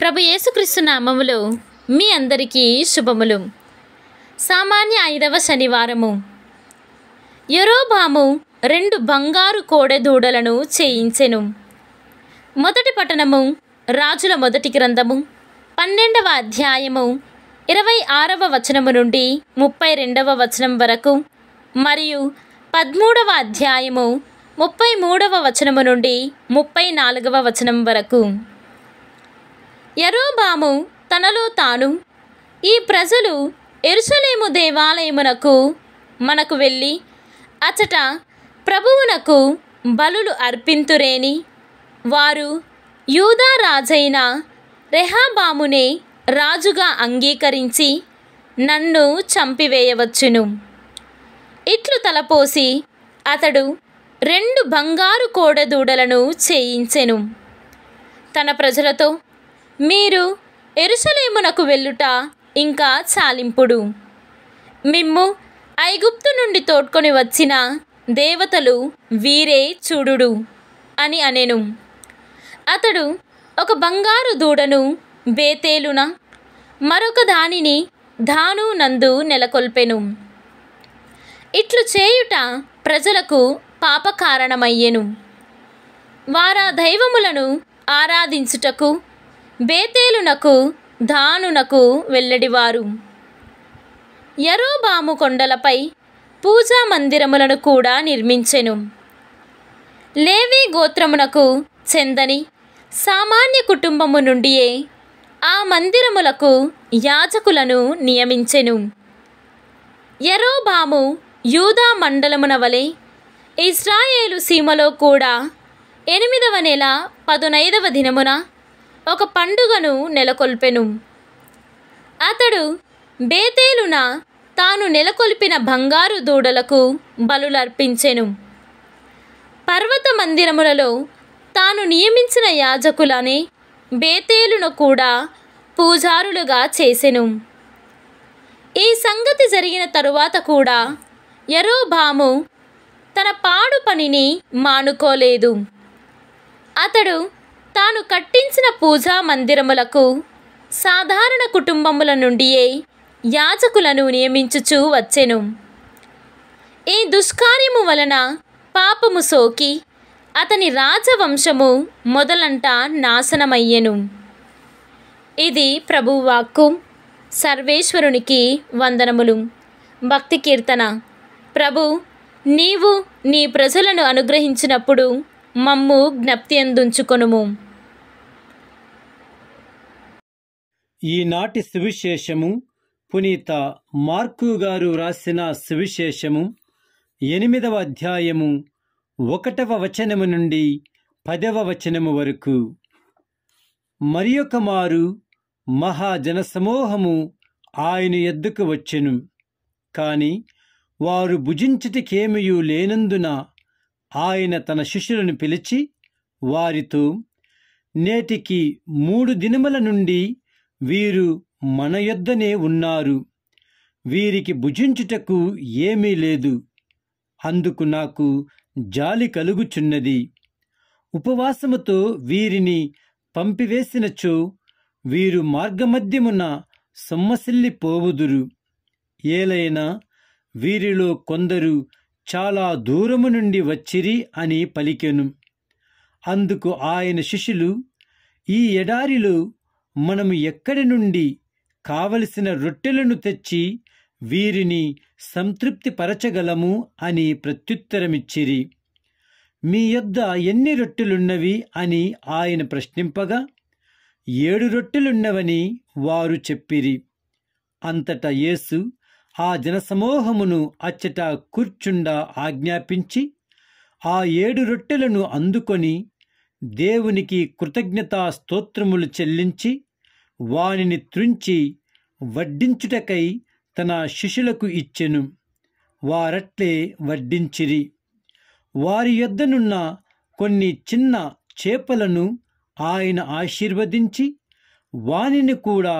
ప్రభు యేసుక్రీస్తు నామములో మీ అందరికీ శుభములు సామాన్య ఐదవ శనివారము యరోబాము రెండు బంగారు కోడెదూడలను చేయించెను మొదటి పట్టణము రాజుల మొదటి గ్రంథము పన్నెండవ అధ్యాయము ఇరవై ఆరవ వచనము నుండి ముప్పై రెండవ వచనం వరకు మరియు పదమూడవ అధ్యాయము ముప్పై మూడవ వచనము నుండి ముప్పై నాలుగవ వచనం వరకు ఎరోబాము తనలో తాను ఈ ప్రజలు ఎరుసలేము దేవాలయమునకు మనకు వెళ్ళి అచట ప్రభువునకు బలులు అర్పింతురేని వారు యూదా రాజైన రెహాబామునే రాజుగా అంగీకరించి నన్ను చంపివేయవచ్చును ఇట్లు తలపోసి అతడు రెండు బంగారు కోడదూడలను చేయించెను తన ప్రజలతో మీరు ఎరుసలేమునకు వెళ్ళుట ఇంకా చాలింపుడు మిమ్ము ఐగుప్తు నుండి తోడ్కొని వచ్చిన దేవతలు వీరే చూడుడు అని అనెను అతడు ఒక బంగారు దూడను బేతేలున మరొక దానిని ధాను నందు నెలకొల్పెను ఇట్లు చేయుట ప్రజలకు పాపకారణమయ్యెను వారా దైవములను ఆరాధించుటకు బేతేలునకు ధానునకు వెల్లడివారు ఎరోబాము కొండలపై పూజా మందిరములను కూడా నిర్మించెను లేవి గోత్రమునకు చెందని సామాన్య కుటుంబము నుండియే ఆ మందిరములకు యాజకులను నియమించెను ఎరోబాము యూదా మండలమున వలె ఇస్రాయేలు సీమలో కూడా ఎనిమిదవ నెల పదునైదవ దినమున ఒక పండుగను నెలకొల్పెను అతడు బేతేలున తాను నెలకొల్పిన బంగారు దూడలకు బలులర్పించెను పర్వత మందిరములలో తాను నియమించిన యాజకులని బేతేలును కూడా పూజారులుగా చేసెను ఈ సంగతి జరిగిన తరువాత కూడా యరోబాము తన పాడు పనిని మానుకోలేదు అతడు తాను కట్టించిన పూజా మందిరములకు సాధారణ కుటుంబముల నుండియే యాజకులను నియమించుచూ వచ్చెను ఈ దుష్కార్యము వలన పాపము సోకి అతని రాజవంశము మొదలంట నాశనమయ్యెను ఇది ప్రభువాక్కు సర్వేశ్వరునికి వందనములు భక్తి కీర్తన ప్రభు నీవు నీ ప్రజలను అనుగ్రహించినప్పుడు మమ్ము జ్ఞప్తి ఎందుంచుకొనుము ఈనాటి సువిశేషము పునీత మార్కు గారు వ్రాసిన సువిశేషము ఎనిమిదవ అధ్యాయము ఒకటవ వచనము నుండి పదవ వచనము వరకు మరి ఒక మారు మహాజనసమూహము ఆయన ఎద్దుకు వచ్చెను కాని వారు భుజించటికేమయూ లేనందున ఆయన తన శిష్యులను పిలిచి వారితో నేటికి మూడు దినముల నుండి వీరు మన యొద్దనే ఉన్నారు వీరికి భుజించుటకు ఏమీ లేదు అందుకు నాకు జాలి కలుగుచున్నది ఉపవాసముతో వీరిని పంపివేసినచో వీరు మార్గమధ్యమున సొమ్మసిల్లిపోవుదురు ఏలైనా వీరిలో కొందరు చాలా దూరము నుండి వచ్చిరి అని పలికెను అందుకు ఆయన శిష్యులు ఈ ఎడారిలో మనము ఎక్కడి నుండి కావలసిన రొట్టెలను తెచ్చి వీరిని సంతృప్తిపరచగలము అని ప్రత్యుత్తరమిచ్చిరి మీ యొద్ద ఎన్ని రొట్టెలున్నవి అని ఆయన ప్రశ్నింపగా ఏడు రొట్టెలున్నవని వారు చెప్పిరి అంతటా యేసు ఆ జనసమూహమును అచ్చట కూర్చుండ ఆజ్ఞాపించి ఆ ఏడు రొట్టెలను అందుకొని దేవునికి కృతజ్ఞతా స్తోత్రములు చెల్లించి వానిని త్రుంచి వడ్డించుటకై తన శిష్యులకు ఇచ్చెను వారట్లే వడ్డించిరి వారి యొద్దనున్న కొన్ని చిన్న చేపలను ఆయన ఆశీర్వదించి వానిని కూడా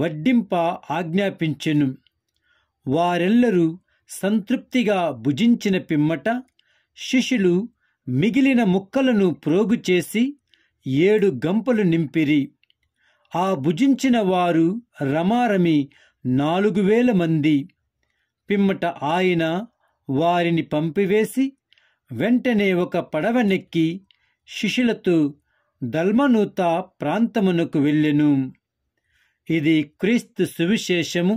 వడ్డింప ఆజ్ఞాపించెను వారెల్లరూ సంతృప్తిగా భుజించిన పిమ్మట శిష్యులు మిగిలిన ముక్కలను ప్రోగు చేసి ఏడు గంపలు నింపిరి ఆ భుజించిన వారు రమారమి నాలుగు వేల మంది పిమ్మట ఆయన వారిని పంపివేసి వెంటనే ఒక పడవ నెక్కి శిష్యులతో దల్మనూత ప్రాంతమునకు వెళ్ళెను ఇది క్రీస్తు సువిశేషము